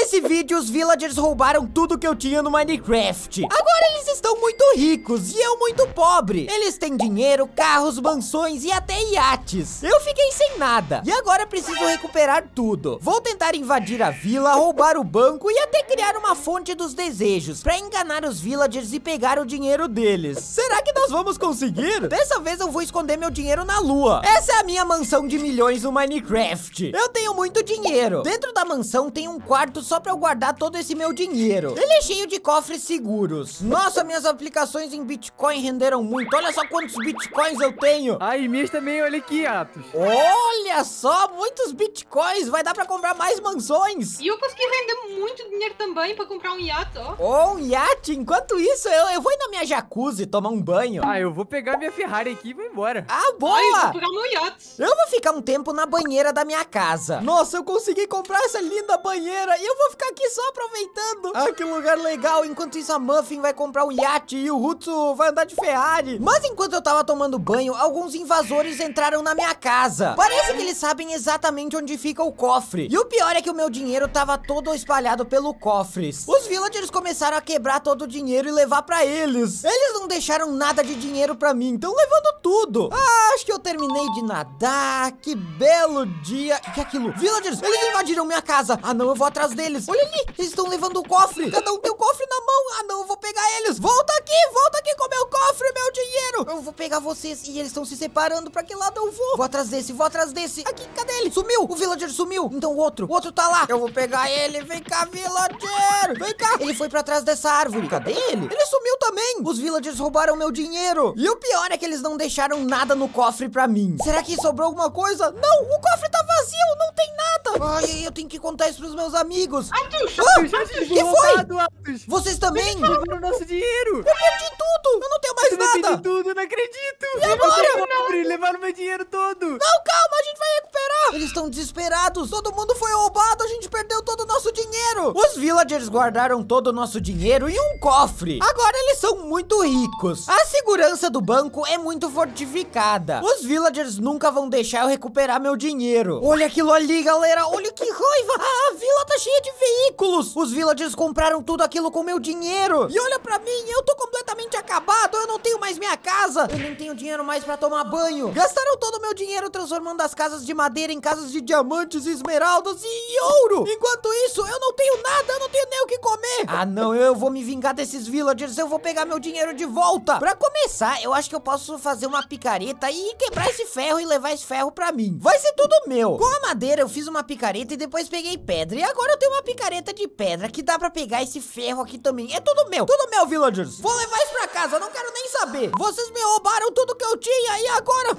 Nesse vídeo, os villagers roubaram tudo que eu tinha no Minecraft. Agora eles estão muito ricos e eu muito pobre. Eles têm dinheiro, carros, mansões e até iates. Eu fiquei sem nada. E agora preciso recuperar tudo. Vou tentar invadir a vila, roubar o banco e até criar uma fonte dos desejos pra enganar os villagers e pegar o dinheiro deles. Será que nós vamos conseguir? Dessa vez eu vou esconder meu dinheiro na lua. Essa é a minha mansão de milhões no Minecraft. Eu tenho muito dinheiro. Dentro da mansão tem um quarto só pra eu guardar todo esse meu dinheiro. Ele é cheio de cofres seguros. Nossa, minhas aplicações em Bitcoin renderam muito. Olha só quantos Bitcoins eu tenho. Ai, minhas também, olha aqui, Atos. Olha só, muitos Bitcoins. Vai dar pra comprar mais mansões. E eu consegui render muito dinheiro também pra comprar um iate, ó. Oh, um iate. Enquanto isso, eu, eu vou ir na minha jacuzzi tomar um banho. Ah, eu vou pegar minha Ferrari aqui e vou embora. Ah, boa. Ai, eu vou pegar meu iate. Eu vou ficar um tempo na banheira da minha casa. Nossa, eu consegui comprar essa linda banheira e eu vou ficar aqui só aproveitando. Ah, que lugar legal. Enquanto isso, a Muffin vai comprar um iate e o Rutsu vai andar de Ferrari. Mas enquanto eu tava tomando banho, alguns invasores entraram na minha casa. Parece que eles sabem exatamente onde fica o cofre. E o pior é que o meu dinheiro tava todo espalhado pelo cofres. Os villagers começaram a quebrar todo o dinheiro e levar pra eles. Eles não deixaram nada de dinheiro pra mim, então levando tudo. Ah, acho que eu terminei de nadar. Que belo dia. O que é aquilo? Villagers, eles invadiram minha casa. Ah, não, eu vou atrás deles. Olha ali, eles estão levando o cofre. Cada um tem o cofre na mão. Ah, não, eu vou pegar eles. Volta aqui, volta aqui com meu cofre, meu dinheiro. Eu vou pegar vocês. E eles estão se separando. Pra que lado eu vou? Vou atrás desse, vou atrás desse. Aqui, cadê ele? Sumiu, o villager sumiu. Então o outro, o outro tá lá. Eu vou pegar ele. Vem cá, villager. Vem cá. Ele foi pra trás dessa árvore. Cadê ele? Ele sumiu também. Os villagers roubaram meu dinheiro. E o pior é que eles não deixaram nada no cofre pra mim. Será que sobrou alguma coisa? Não, o cofre tá vazio, não tem nada. Ai, eu tenho que contar isso pros meus amigos. Atos, ah, Atos, que foi? Atos. Vocês também? Roubaram nosso dinheiro. Eu perdi tudo, eu não tenho mais eu nada. Eu perdi tudo, não acredito. E agora? Eu pobre, levaram meu dinheiro todo. Não, calma, a gente vai recuperar. Eles estão desesperados, todo mundo foi roubado, a gente perdeu todo o nosso os villagers guardaram todo o nosso dinheiro em um cofre. Agora eles são muito ricos. A segurança do banco é muito fortificada. Os villagers nunca vão deixar eu recuperar meu dinheiro. Olha aquilo ali, galera. Olha que raiva. A vila tá cheia de veículos. Os villagers compraram tudo aquilo com meu dinheiro. E olha pra mim, eu tô completamente acabado. Eu não tenho mais minha casa. Eu não tenho dinheiro mais pra tomar banho. Gastaram todo o meu dinheiro transformando as casas de madeira em casas de diamantes, esmeraldas e ouro. Enquanto isso, eu não tenho nada, eu não tenho nem o que comer. Ah, não, eu vou me vingar desses villagers, eu vou pegar meu dinheiro de volta. Pra começar, eu acho que eu posso fazer uma picareta e quebrar esse ferro e levar esse ferro pra mim. Vai ser tudo meu. Com a madeira, eu fiz uma picareta e depois peguei pedra. E agora eu tenho uma picareta de pedra que dá pra pegar esse ferro aqui também. É tudo meu, tudo meu, villagers. Vou levar isso pra casa, não quero nem saber. Vocês me roubaram tudo que eu tinha e agora... Ah, um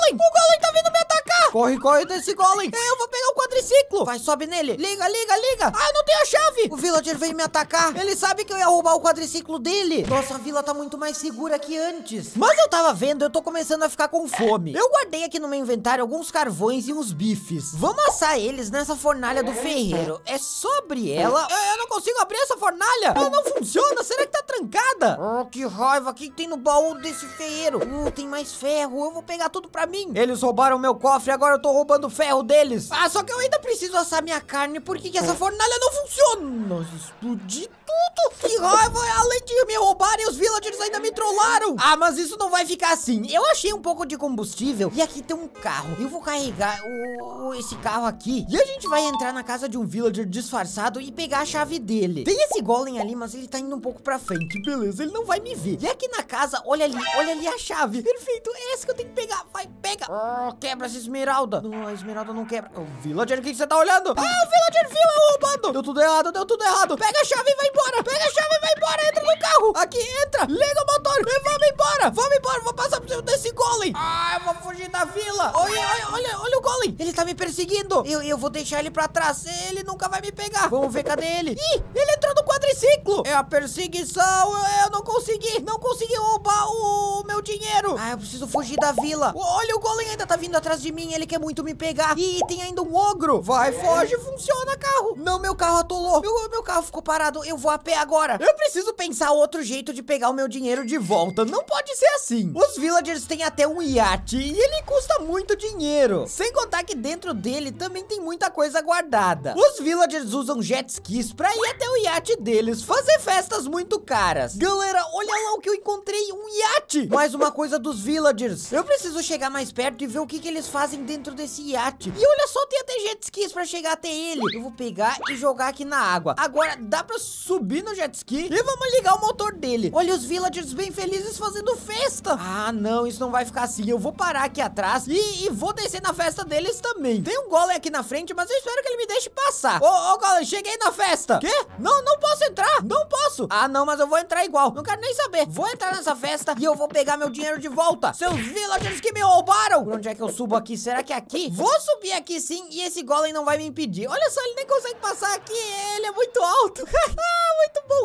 golem! O golem tá vindo me atacar! Corre, corre desse golem! Eu vou pegar o triciclo. Vai, sobe nele. Liga, liga, liga. Ah, eu não tenho a chave. O villager veio me atacar. Ele sabe que eu ia roubar o quadriciclo dele. Nossa, a vila tá muito mais segura que antes. Mas eu tava vendo, eu tô começando a ficar com fome. Eu guardei aqui no meu inventário alguns carvões e uns bifes. Vamos assar eles nessa fornalha do ferreiro. É sobre ela. Eu, é, eu não consigo abrir essa fornalha. Ela não funciona. Será que tá trancada? Oh, que raiva. O que tem no baú desse ferreiro? Uh, tem mais ferro. Eu vou pegar tudo pra mim. Eles roubaram meu cofre. Agora eu tô roubando ferro deles. Ah, só que eu ainda preciso assar minha carne. Por que, essa é. fornalha não funciona? Nossa, explodi tudo! Que raiva! É Além de me roubarem, os villagers ainda me trollaram! Ah, mas isso não vai ficar assim. Eu achei um pouco de combustível e aqui tem um carro. Eu vou carregar o, esse carro aqui e a gente vai entrar na casa de um villager disfarçado e pegar a chave dele. Tem esse golem ali, mas ele tá indo um pouco pra frente. Beleza, ele não vai me ver. E aqui na casa, olha ali, olha ali a chave. Perfeito, é essa que eu tenho que pegar. Vai, pega. Oh, quebra essa esmeralda. Não, a esmeralda não quebra. O oh, villager, o que, você tá olhando? Ah, o villager viu eu roubando. Deu tudo errado, deu tudo errado. Pega a chave e vai embora! Pega a chave e vai embora! Entra no carro! Aqui, entra! Liga o motor! E vamos embora! Vamos embora! Vou passar por cima desse golem! Ah, eu vou fugir da vila! Olha, olha, olha, o golem! Ele tá me perseguindo! Eu, eu vou deixar ele pra trás! Ele nunca vai me pegar! Vamos ver, cadê ele? Ih, ele entrou no quadriciclo! É a perseguição! Eu, eu não consegui! Não consegui roubar o, o meu dinheiro! Ah, eu preciso fugir da vila! Olha, o golem ainda tá vindo atrás de mim! Ele quer muito me pegar! Ih, tem ainda um ogro! Vai, foge! Funciona, carro! Não, meu carro atolou! Meu, meu carro ficou parado! Eu vou vou a pé agora. Eu preciso pensar outro jeito de pegar o meu dinheiro de volta. Não pode ser assim. Os villagers têm até um iate e ele custa muito dinheiro. Sem contar que dentro dele também tem muita coisa guardada. Os villagers usam jet skis pra ir até o iate deles, fazer festas muito caras. Galera, olha lá o que eu encontrei, um iate. Mais uma coisa dos villagers. Eu preciso chegar mais perto e ver o que, que eles fazem dentro desse iate. E olha só, tem até jet skis pra chegar até ele. Eu vou pegar e jogar aqui na água. Agora, dá pra subir subir no jet ski e vamos ligar o motor dele. Olha os villagers bem felizes fazendo festa. Ah, não, isso não vai ficar assim. Eu vou parar aqui atrás e, e vou descer na festa deles também. Tem um golem aqui na frente, mas eu espero que ele me deixe passar. Ô, ô, golem, cheguei na festa. Quê? Não, não posso entrar. Não posso. Ah, não, mas eu vou entrar igual. Não quero nem saber. Vou entrar nessa festa e eu vou pegar meu dinheiro de volta. Seus villagers que me roubaram. Por onde é que eu subo aqui? Será que é aqui? Vou subir aqui sim e esse golem não vai me impedir. Olha só, ele nem consegue passar aqui. Ele é muito alto.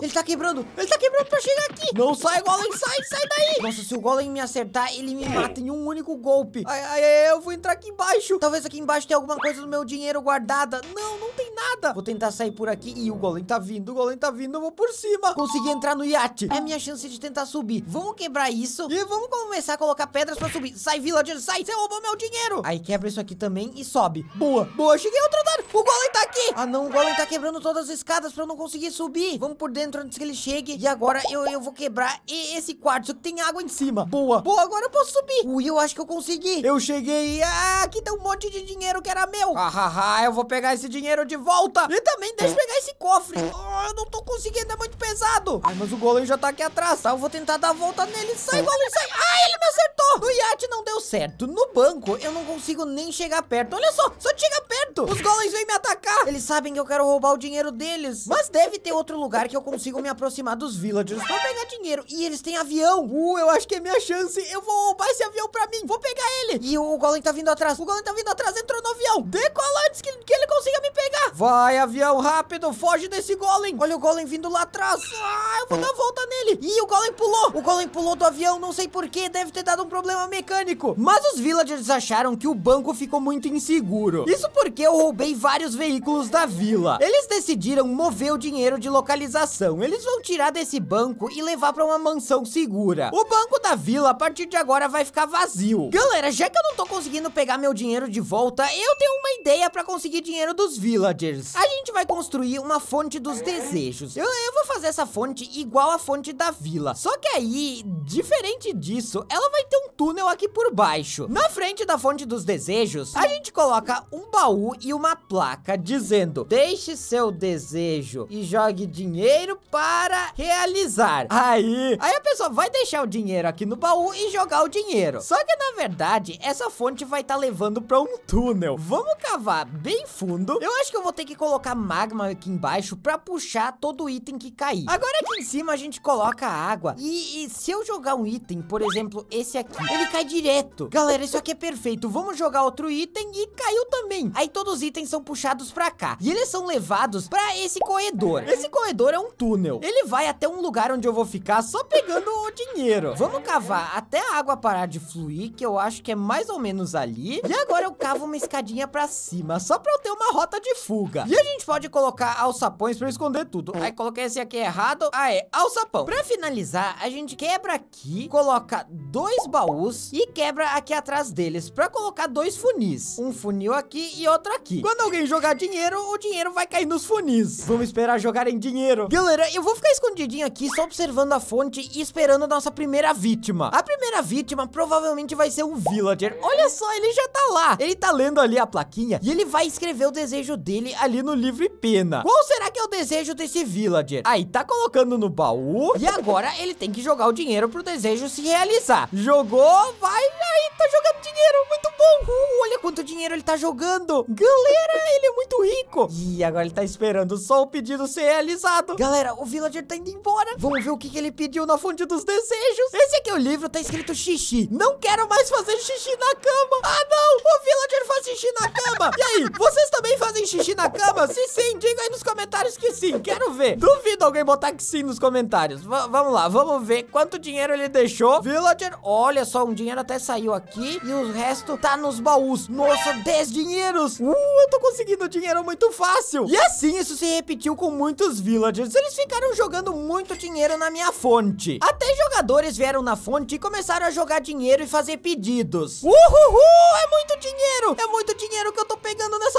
Ele tá quebrando. Ele tá quebrando pra chegar aqui. Não sai, Golem. Sai, sai daí. Nossa, se o Golem me acertar, ele me mata em um único golpe. Ai, ai, ai, eu vou entrar aqui embaixo. Talvez aqui embaixo tenha alguma coisa do meu dinheiro guardada. Não, não tem nada. Vou tentar sair por aqui. Ih, o golem tá vindo, o golem tá vindo. Eu vou por cima. Consegui entrar no iate. É a minha chance de tentar subir. Vamos quebrar isso e vamos começar a colocar pedras pra subir. Sai, villager, sai. Você roubou meu dinheiro. Aí quebra isso aqui também e sobe. Boa, boa. Cheguei outro andar. O golem tá aqui. Ah, não. O golem tá quebrando todas as escadas pra eu não conseguir subir. Vamos por dentro antes que ele chegue. E agora eu, eu vou quebrar esse quarto. Só que tem água em cima. Boa. Boa, agora eu posso subir. Ui, eu acho que eu consegui. Eu cheguei. Ah, aqui tem tá um monte de dinheiro que era meu. Ah, ah, ah eu vou pegar esse dinheiro de volta volta. E também deixa eu é. pegar esse cofre. Oh, eu não tô conseguindo, é muito pesado. Ai, mas o golem já tá aqui atrás, tá? Eu vou tentar dar a volta nele. Sai, golem, é. sai. Ai, ah, ele me acertou. No iate não deu certo. No banco, eu não consigo nem chegar perto. Olha só, só chega perto. Os golems vêm me atacar. Eles sabem que eu quero roubar o dinheiro deles. Mas deve ter outro lugar que eu consigo me aproximar dos villagers pra pegar dinheiro. E eles têm avião. Uh, eu acho que é minha chance. Eu vou roubar esse avião pra mim. Vou pegar ele. E o golem tá vindo atrás. O golem tá vindo atrás. Entrou no avião. Decola antes que, que ele consiga me pegar. Vai, avião, rápido, foge desse golem. Olha o golem vindo lá atrás. Ah, eu vou dar volta nele. Ih, o golem pulou. O golem pulou do avião, não sei porquê, deve ter dado um problema mecânico. Mas os villagers acharam que o banco ficou muito inseguro. Isso porque eu roubei vários veículos da vila. Eles decidiram mover o dinheiro de localização. Eles vão tirar desse banco e levar para uma mansão segura. O banco da vila, a partir de agora, vai ficar vazio. Galera, já que eu não tô conseguindo pegar meu dinheiro de volta, eu tenho uma ideia para conseguir dinheiro dos villagers. A gente vai construir uma fonte dos desejos. Eu, eu vou fazer essa fonte igual a fonte da vila. Só que aí, diferente disso, ela vai ter um túnel aqui por baixo. Na frente da fonte dos desejos, a gente coloca um baú e uma placa dizendo Deixe seu desejo e jogue dinheiro para realizar. Aí, aí a pessoa vai deixar o dinheiro aqui no baú e jogar o dinheiro. Só que na verdade, essa fonte vai estar tá levando para um túnel. Vamos cavar bem fundo. Eu acho que eu vou ter tem que colocar magma aqui embaixo pra puxar todo item que cair. Agora aqui em cima a gente coloca água. E, e se eu jogar um item, por exemplo, esse aqui, ele cai direto. Galera, isso aqui é perfeito. Vamos jogar outro item e caiu também. Aí todos os itens são puxados pra cá. E eles são levados pra esse corredor. Esse corredor é um túnel. Ele vai até um lugar onde eu vou ficar só pegando o dinheiro. Vamos cavar até a água parar de fluir, que eu acho que é mais ou menos ali. E agora eu cavo uma escadinha pra cima, só pra eu ter uma rota de fuga fuga. E a gente pode colocar alçapões pra esconder tudo. Aí coloquei esse aqui errado. Ah, é, alçapão. Pra finalizar, a gente quebra aqui, coloca dois baús e quebra aqui atrás deles pra colocar dois funis. Um funil aqui e outro aqui. Quando alguém jogar dinheiro, o dinheiro vai cair nos funis. Vamos esperar jogarem dinheiro. Galera, eu vou ficar escondidinho aqui só observando a fonte e esperando a nossa primeira vítima. A primeira vítima provavelmente vai ser um villager. Olha só, ele já tá lá. Ele tá lendo ali a plaquinha e ele vai escrever o desejo dele ali no livro e pena. Qual será que é o desejo desse villager? Aí, tá colocando no baú. E agora ele tem que jogar o dinheiro pro desejo se realizar. Jogou, vai, aí tá jogando dinheiro. Muito bom. Uh, olha quanto dinheiro ele tá jogando. Galera, ele é muito rico. E agora ele tá esperando só o pedido ser realizado. Galera, o villager tá indo embora. Vamos ver o que, que ele pediu na fonte dos desejos. Esse aqui é o livro, tá escrito xixi. Não quero mais fazer xixi na cama. Ah, não. O villager faz xixi na cama. E aí, vocês também xixi na cama? Se sim, diga aí nos comentários que sim, quero ver. Duvido alguém botar que sim nos comentários. V vamos lá, vamos ver quanto dinheiro ele deixou. Villager, olha só, um dinheiro até saiu aqui e o resto tá nos baús. Nossa, 10 dinheiros. Uh, eu tô conseguindo dinheiro muito fácil. E assim, isso se repetiu com muitos villagers. Eles ficaram jogando muito dinheiro na minha fonte. Até jogadores vieram na fonte e começaram a jogar dinheiro e fazer pedidos. Uhul, é muito dinheiro. É muito dinheiro que eu tô pegando nessa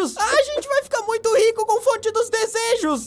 a gente vai ficar muito rico com fonte dos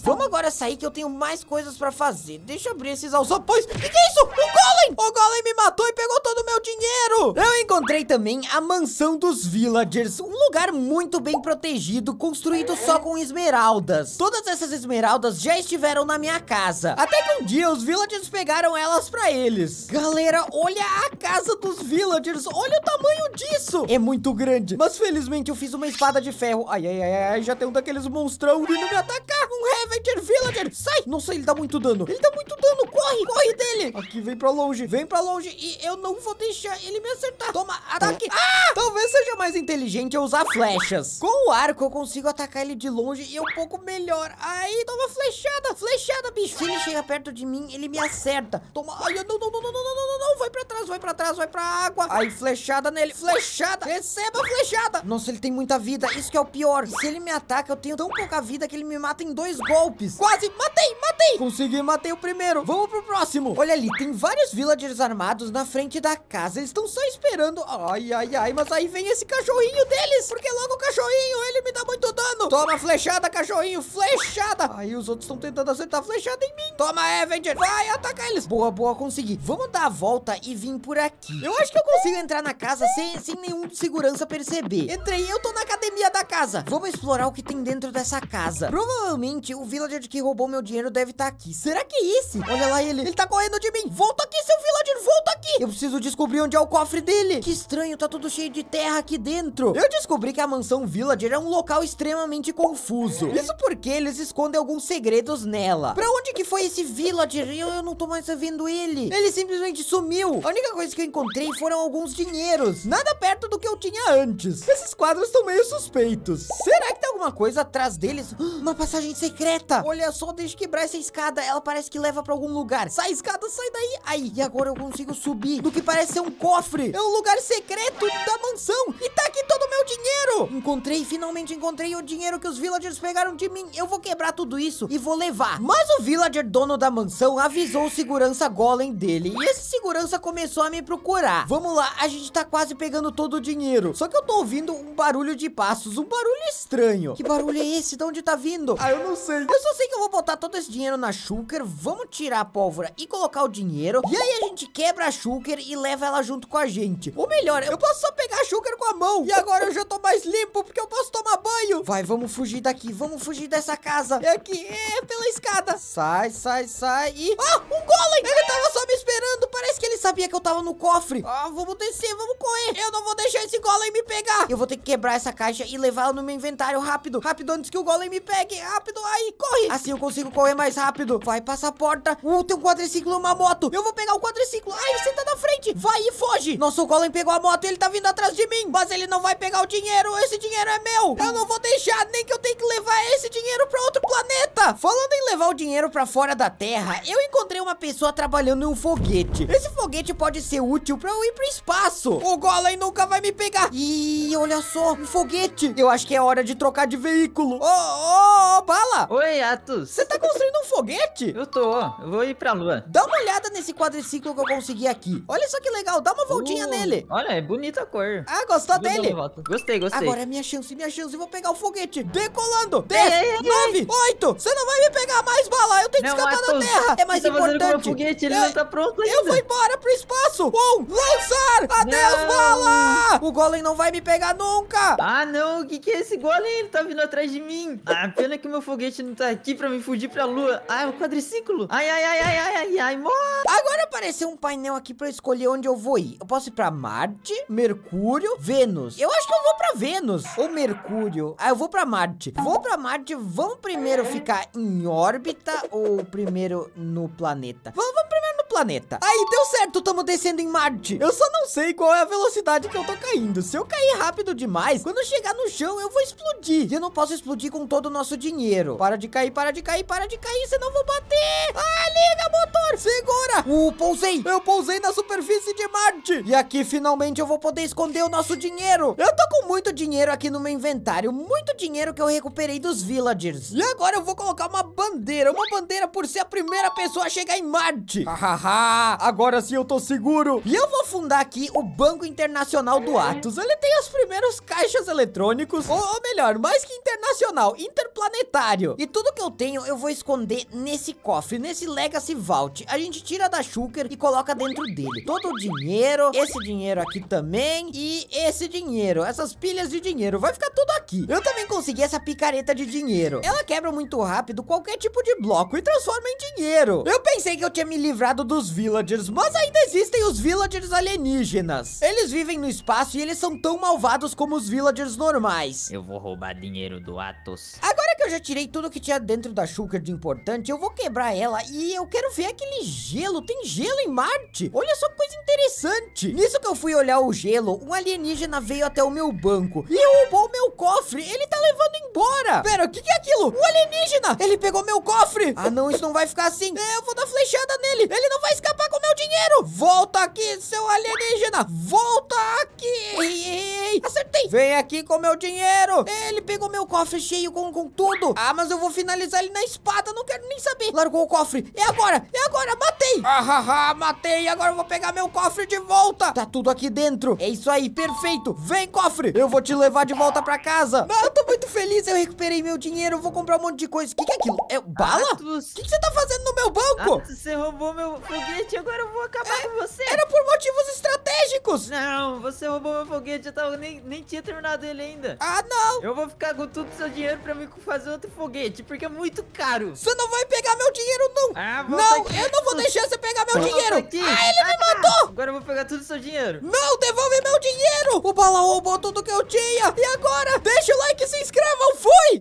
Vamos agora sair que eu tenho mais coisas pra fazer. Deixa eu abrir esses alçapões. O que, que é isso? O Golem! O Golem me matou e pegou todo o meu dinheiro. Eu encontrei também a mansão dos villagers. Um lugar muito bem protegido, construído só com esmeraldas. Todas essas esmeraldas já estiveram na minha casa. Até que um dia os villagers pegaram elas pra eles. Galera, olha a casa dos villagers. Olha o tamanho disso. É muito grande. Mas felizmente eu fiz uma espada de ferro. Ai, ai, ai, ai já tem um daqueles monstrão vindo me atacar um Ravager Villager. Sai. Nossa, ele dá muito dano. Ele dá muito dano. Corre, corre dele. Aqui, vem pra longe. Vem pra longe. E eu não vou deixar ele me acertar. Toma, ataque. Ah! Talvez seja mais inteligente eu usar flechas. Com o arco, eu consigo atacar ele de longe e um pouco melhor. Aí, toma flechada. Flechada, bicho. Se ele chega perto de mim, ele me acerta. Toma. Ai, não, não, não, não, não, não, não, não. Vai pra trás, vai pra trás, vai pra água. Aí, flechada nele. Flechada. Receba a flechada. Nossa, ele tem muita vida. Isso que é o pior. Se ele me ataca, eu tenho tão pouca vida que ele me mata em dois golpes. Quase, matei, matei. Consegui, matei o primeiro. Vamos pro próximo. Olha ali, tem vários villagers armados na frente da casa. Eles estão só esperando. Ai, ai, ai, mas aí vem esse cachorrinho deles. Porque logo o cachorrinho, ele me dá muito dano. Toma flechada, cachorrinho, flechada. Aí os outros estão tentando acertar flechada em mim. Toma, Avenger, vai atacar eles. Boa, boa, consegui. Vamos dar a volta e vir por aqui. Eu acho que eu consigo entrar na casa sem, sem nenhum segurança perceber. Entrei, eu tô na academia da casa. Vamos explorar o que tem dentro dessa casa. Provavelmente Provavelmente o villager que roubou meu dinheiro deve estar tá aqui. Será que é esse? Olha lá ele. Ele tá correndo de mim. Volta aqui, seu villager. Volta aqui. Eu preciso descobrir onde é o cofre dele. Que estranho. Tá tudo cheio de terra aqui dentro. Eu descobri que a mansão villager é um local extremamente confuso. Isso porque eles escondem alguns segredos nela. Pra onde que foi esse villager? Eu, eu não tô mais vendo ele. Ele simplesmente sumiu. A única coisa que eu encontrei foram alguns dinheiros. Nada perto do que eu tinha antes. Esses quadros estão meio suspeitos. Será que tem alguma coisa atrás deles? Uma passagem passagem secreta. Olha só, deixa eu quebrar essa escada. Ela parece que leva pra algum lugar. Sai, escada, sai daí. Aí, e agora eu consigo subir do que parece ser um cofre. É um lugar secreto da mansão. E tá aqui todo o meu dinheiro. Encontrei, finalmente encontrei o dinheiro que os villagers pegaram de mim. Eu vou quebrar tudo isso e vou levar. Mas o villager dono da mansão avisou o segurança golem dele. E esse segurança começou a me procurar. Vamos lá, a gente tá quase pegando todo o dinheiro. Só que eu tô ouvindo um barulho de passos, um barulho estranho. Que barulho é esse? De onde tá vindo? Aí eu não sei. Eu só sei que eu vou botar todo esse dinheiro na Shulker, vamos tirar a pólvora e colocar o dinheiro, e aí a gente quebra a Shulker e leva ela junto com a gente. Ou melhor, eu posso só pegar a Shulker com a mão, e agora eu já tô mais limpo, porque eu posso tomar banho. Vai, vamos fugir daqui, vamos fugir dessa casa. É aqui, é pela escada. Sai, sai, sai, e... Ah, um golem! Ele tava só me esperando, parece que ele sabia que eu tava no cofre. Ah, vamos descer, vamos correr. Eu não vou deixar esse golem me pegar. Eu vou ter que quebrar essa caixa e levar ela no meu inventário, rápido. Rápido, antes que o golem me pegue. Ah, rápido. Aí, corre. Assim eu consigo correr mais rápido. Vai, passa a porta. Uh, tem um quadriciclo e uma moto. Eu vou pegar o quadriciclo. Ai, você tá na frente. Vai e foge. Nossa, o Golem pegou a moto. e Ele tá vindo atrás de mim. Mas ele não vai pegar o dinheiro. Esse dinheiro é meu. Eu não vou deixar. Nem que eu tenha que levar esse dinheiro pra outro planeta. Falando em levar o dinheiro pra fora da Terra, eu encontrei uma pessoa trabalhando em um foguete. Esse foguete pode ser útil pra eu ir pro espaço. O Golem nunca vai me pegar. Ih, olha só. Um foguete. Eu acho que é hora de trocar de veículo. oh, oh, oh, fala! Oi, Atos! Você tá construindo um foguete? Eu tô, eu vou ir pra lua. Dá uma olhada nesse quadriciclo que eu consegui aqui. Olha só que legal, dá uma voltinha uh, nele. Olha, é bonita a cor. Ah, gostou eu dele? Gostei, gostei. Agora é minha chance, minha chance, vou pegar o foguete. Decolando! 10, ei, 9, 8! Você não vai me pegar mais bala, eu tenho que escapar Atos, da terra! É mais tá importante! foguete, ele eu, não tá pronto ainda. Eu vou embora pro espaço! Um, lançar! Adeus, não. bala! O golem não vai me pegar nunca! Ah, não, o que que é esse golem? Ele tá vindo atrás de mim. Ah, pena que meu foguete não tá aqui pra me fugir pra lua. Ah, é o quadriciclo. Ai, ai, ai, ai, ai, ai, ai, morre. Agora apareceu um painel aqui pra eu escolher onde eu vou ir. Eu posso ir pra Marte, Mercúrio, Vênus. Eu acho que eu vou pra Vênus ou Mercúrio. Ah, eu vou pra Marte. Vou pra Marte, vamos primeiro ficar em órbita ou primeiro no planeta? Vamos, vamos primeiro no planeta. Aí, deu certo, tamo descendo em Marte. Eu só não sei qual é a velocidade que eu tô caindo. Se eu cair rápido demais, quando chegar no chão, eu vou explodir. E eu não posso explodir com todo o nosso dinheiro inteiro. Para de cair, para de cair, para de cair, senão vou bater. Ah, liga, motor. Segura. Uh, pousei. Eu pousei na superfície de Marte. E aqui, finalmente, eu vou poder esconder o nosso dinheiro. Eu tô com muito dinheiro aqui no meu inventário. Muito dinheiro que eu recuperei dos villagers. E agora eu vou colocar uma bandeira. Uma bandeira por ser a primeira pessoa a chegar em Marte. Hahaha. agora sim eu tô seguro. E eu vou fundar aqui o Banco Internacional do Atos. Ele tem os primeiros caixas eletrônicos. Ou, ou melhor, mais que internacional, interplanetário e tudo que eu tenho eu vou esconder nesse cofre, nesse Legacy Vault. A gente tira da Shulker e coloca dentro dele. Todo o dinheiro, esse dinheiro aqui também e esse dinheiro, essas pilhas de dinheiro. Vai ficar tudo aqui. Eu também consegui essa picareta de dinheiro. Ela quebra muito rápido qualquer tipo de bloco e transforma em dinheiro. Eu pensei que eu tinha me livrado dos villagers, mas ainda existem os villagers alienígenas. Eles vivem no espaço e eles são tão malvados como os villagers normais. Eu vou roubar dinheiro do Atos. Agora que eu já tirei tirei tudo que tinha dentro da Shulker de importante. Eu vou quebrar ela e eu quero ver aquele gelo. Tem gelo em Marte? Olha só que coisa interessante. Nisso que eu fui olhar o gelo, um alienígena veio até o meu banco e roubou meu cofre. Ele tá levando embora. Pera, o que, que é aquilo? Um alienígena! Ele pegou meu cofre! Ah, não, isso não vai ficar assim. É, eu vou dar flechada nele. Ele não vai escapar com o meu dinheiro. Volta aqui, seu alienígena. Volta aqui. Acertei. Vem aqui com meu dinheiro. Ele pegou meu cofre cheio com, com tudo. Ah, mas eu vou finalizar ele na espada, não quero nem saber. Largou o cofre. É agora, é agora, matei. Ah, ah, ah matei. Agora eu vou pegar meu cofre de volta. Tá tudo aqui dentro. É isso aí, perfeito. Vem, cofre. Eu vou te levar de volta pra casa. Não, ah, eu tô muito feliz, eu recuperei meu dinheiro. Eu vou comprar um monte de coisa. O que, que é aquilo? É bala? O que, que, você tá fazendo no meu banco? Atos, você roubou meu foguete, agora eu vou acabar é, com você. Era por motivos estratégicos. Não, você roubou meu foguete, eu tava, nem, nem tinha terminado ele ainda. Ah, não. Eu vou ficar com todo o seu dinheiro pra me fazer outro muito foguete, porque é muito caro. Você não vai pegar meu dinheiro, não. Ah, não, aqui. eu não vou deixar você pegar meu dinheiro. Aqui. Ah, ele me ah, tá. matou. Agora eu vou pegar todo o seu dinheiro. Não, devolve meu dinheiro. O balão roubou tudo que eu tinha. E agora, deixa o like e se inscrevam. Fui.